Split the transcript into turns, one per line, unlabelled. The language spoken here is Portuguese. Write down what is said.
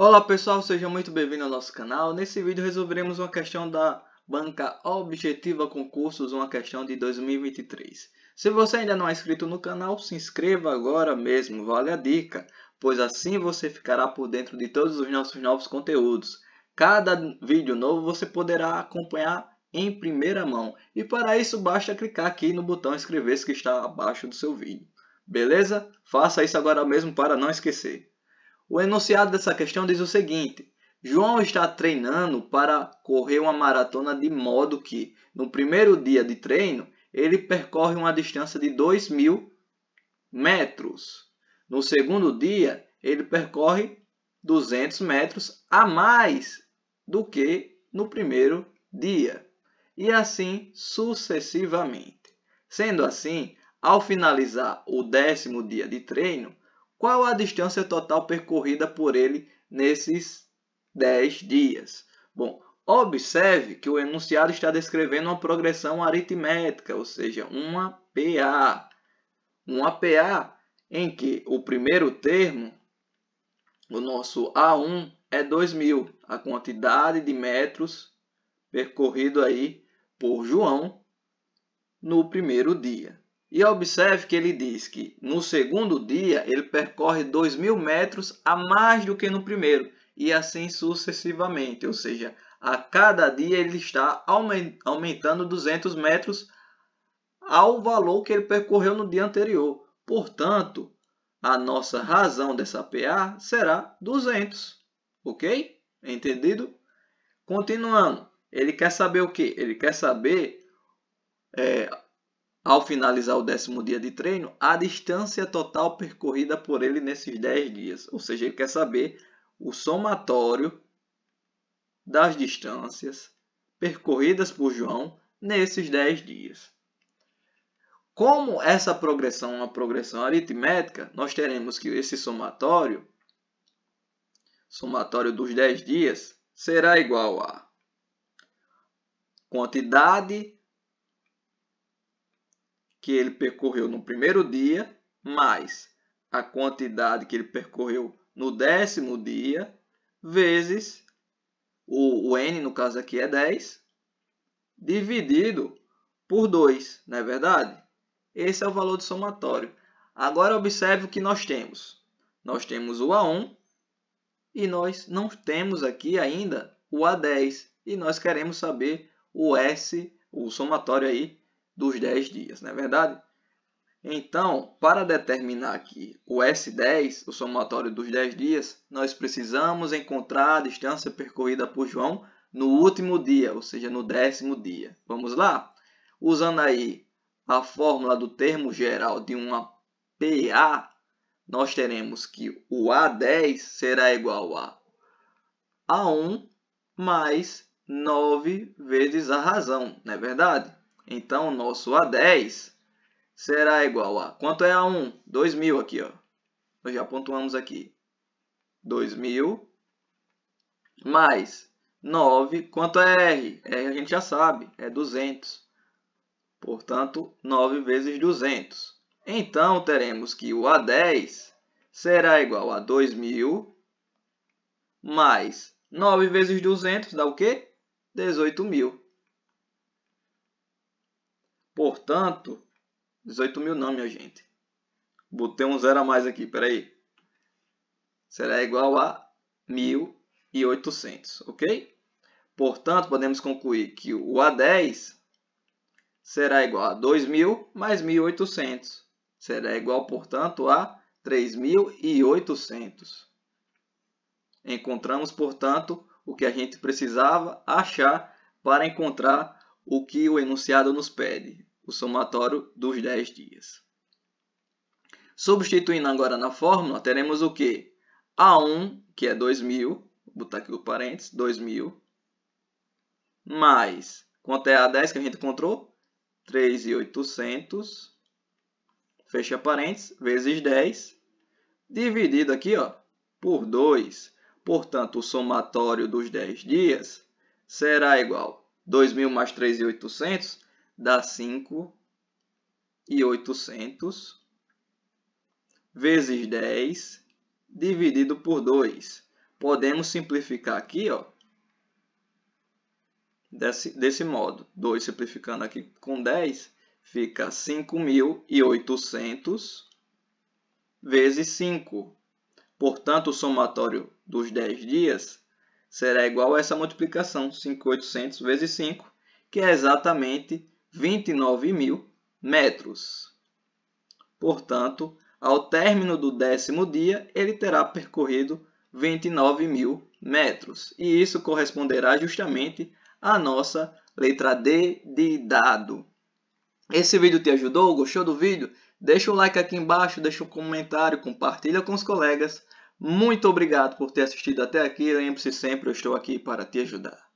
Olá pessoal, seja muito bem-vindo ao nosso canal. Nesse vídeo resolveremos uma questão da banca Objetiva Concursos, uma questão de 2023. Se você ainda não é inscrito no canal, se inscreva agora mesmo, vale a dica, pois assim você ficará por dentro de todos os nossos novos conteúdos. Cada vídeo novo você poderá acompanhar em primeira mão. E para isso basta clicar aqui no botão inscrever-se que está abaixo do seu vídeo. Beleza? Faça isso agora mesmo para não esquecer. O enunciado dessa questão diz o seguinte: João está treinando para correr uma maratona de modo que, no primeiro dia de treino, ele percorre uma distância de 2 mil metros. No segundo dia, ele percorre 200 metros a mais do que no primeiro dia, e assim sucessivamente. Sendo assim, ao finalizar o décimo dia de treino, qual a distância total percorrida por ele nesses 10 dias. Bom, observe que o enunciado está descrevendo uma progressão aritmética, ou seja, uma PA. Uma PA em que o primeiro termo, o nosso A1, é 2.000, a quantidade de metros percorrido aí por João no primeiro dia. E observe que ele diz que no segundo dia ele percorre 2 mil metros a mais do que no primeiro, e assim sucessivamente, ou seja, a cada dia ele está aumentando 200 metros ao valor que ele percorreu no dia anterior. Portanto, a nossa razão dessa PA será 200, ok? Entendido? Continuando, ele quer saber o que? Ele quer saber é, ao finalizar o décimo dia de treino, a distância total percorrida por ele nesses 10 dias. Ou seja, ele quer saber o somatório das distâncias percorridas por João nesses 10 dias. Como essa progressão é uma progressão aritmética, nós teremos que esse somatório, somatório dos 10 dias, será igual a quantidade que ele percorreu no primeiro dia, mais a quantidade que ele percorreu no décimo dia, vezes o, o n, no caso aqui, é 10, dividido por 2, não é verdade? Esse é o valor do somatório. Agora observe o que nós temos. Nós temos o A1 e nós não temos aqui ainda o A10 e nós queremos saber o S, o somatório aí dos 10 dias, não é verdade? Então, para determinar aqui o S10, o somatório dos 10 dias, nós precisamos encontrar a distância percorrida por João no último dia, ou seja, no décimo dia. Vamos lá? Usando aí a fórmula do termo geral de uma PA, nós teremos que o A10 será igual a A1 mais 9 vezes a razão, não é verdade? Então, o nosso A10 será igual a... Quanto é A1? 2.000 aqui, ó. Nós já pontuamos aqui. 2.000 mais 9. Quanto é R? R a gente já sabe, é 200. Portanto, 9 vezes 200. Então, teremos que o A10 será igual a 2.000 mais 9 vezes 200 dá o quê? 18.000. Portanto, 18 mil não, minha gente. Botei um zero a mais aqui, peraí. Será igual a 1.800, ok? Portanto, podemos concluir que o A10 será igual a 2.000 mais 1.800. Será igual, portanto, a 3.800. Encontramos, portanto, o que a gente precisava achar para encontrar o que o enunciado nos pede o somatório dos 10 dias. Substituindo agora na fórmula, teremos o quê? A1, que é 2.000, vou botar aqui o parênteses, 2.000, mais, quanto é A10 que a gente encontrou? 3.800, fecha parênteses, vezes 10, dividido aqui ó, por 2. Portanto, o somatório dos 10 dias será igual a 2.000 mais 3.800, dá 5 e 800 vezes 10 dividido por 2. Podemos simplificar aqui, ó, desse, desse modo. 2 simplificando aqui com 10 fica 5.800 vezes 5. Portanto, o somatório dos 10 dias será igual a essa multiplicação, 5.800 vezes 5, que é exatamente 29 mil metros. Portanto, ao término do décimo dia, ele terá percorrido 29 mil metros. E isso corresponderá justamente à nossa letra D de dado. Esse vídeo te ajudou? Gostou do vídeo? Deixa o like aqui embaixo, deixa um comentário, compartilha com os colegas. Muito obrigado por ter assistido até aqui. Lembre-se sempre, eu estou aqui para te ajudar.